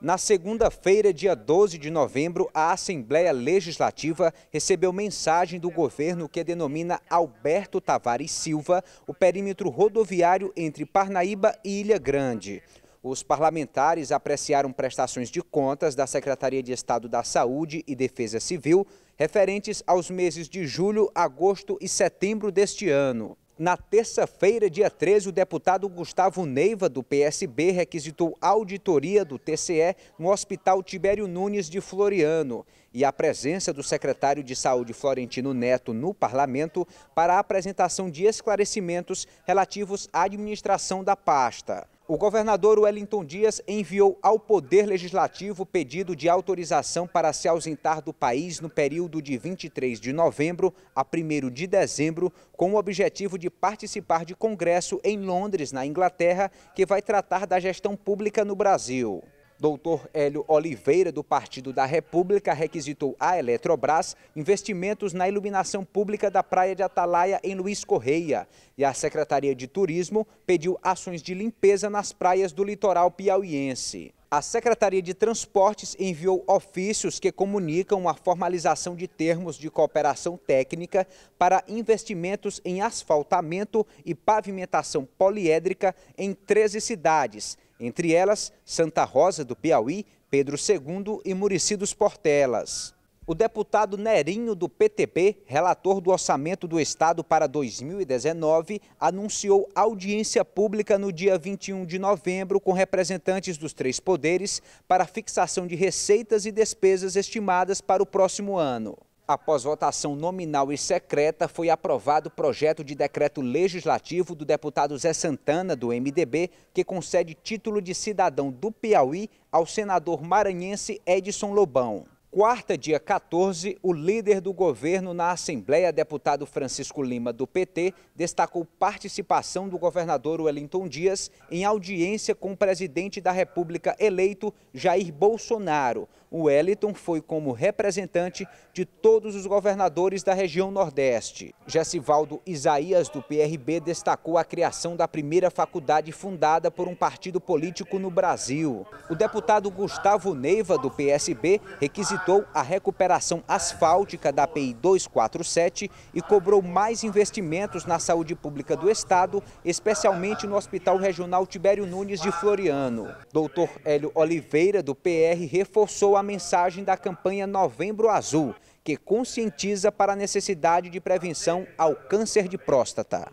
Na segunda-feira, dia 12 de novembro, a Assembleia Legislativa recebeu mensagem do governo que denomina Alberto Tavares Silva o perímetro rodoviário entre Parnaíba e Ilha Grande. Os parlamentares apreciaram prestações de contas da Secretaria de Estado da Saúde e Defesa Civil referentes aos meses de julho, agosto e setembro deste ano. Na terça-feira, dia 13, o deputado Gustavo Neiva, do PSB, requisitou auditoria do TCE no Hospital Tibério Nunes de Floriano e a presença do secretário de Saúde Florentino Neto no parlamento para a apresentação de esclarecimentos relativos à administração da pasta. O governador Wellington Dias enviou ao Poder Legislativo pedido de autorização para se ausentar do país no período de 23 de novembro a 1 de dezembro, com o objetivo de participar de congresso em Londres, na Inglaterra, que vai tratar da gestão pública no Brasil. Doutor Hélio Oliveira, do Partido da República, requisitou à Eletrobras investimentos na iluminação pública da Praia de Atalaia, em Luiz Correia. E a Secretaria de Turismo pediu ações de limpeza nas praias do litoral piauiense a Secretaria de Transportes enviou ofícios que comunicam a formalização de termos de cooperação técnica para investimentos em asfaltamento e pavimentação poliédrica em 13 cidades, entre elas Santa Rosa do Piauí, Pedro II e Murici dos Portelas. O deputado Nerinho, do PTP, relator do orçamento do Estado para 2019, anunciou audiência pública no dia 21 de novembro com representantes dos três poderes para fixação de receitas e despesas estimadas para o próximo ano. Após votação nominal e secreta, foi aprovado o projeto de decreto legislativo do deputado Zé Santana, do MDB, que concede título de cidadão do Piauí ao senador maranhense Edson Lobão. Quarta, dia 14, o líder do governo na Assembleia, deputado Francisco Lima, do PT, destacou participação do governador Wellington Dias em audiência com o presidente da República eleito, Jair Bolsonaro. O Wellington foi como representante de todos os governadores da região Nordeste. Jessivaldo Isaías, do PRB, destacou a criação da primeira faculdade fundada por um partido político no Brasil. O deputado Gustavo Neiva, do PSB, requisitou solicitou a recuperação asfáltica da PI 247 e cobrou mais investimentos na saúde pública do Estado, especialmente no Hospital Regional Tibério Nunes de Floriano. Dr. Hélio Oliveira, do PR, reforçou a mensagem da campanha Novembro Azul, que conscientiza para a necessidade de prevenção ao câncer de próstata.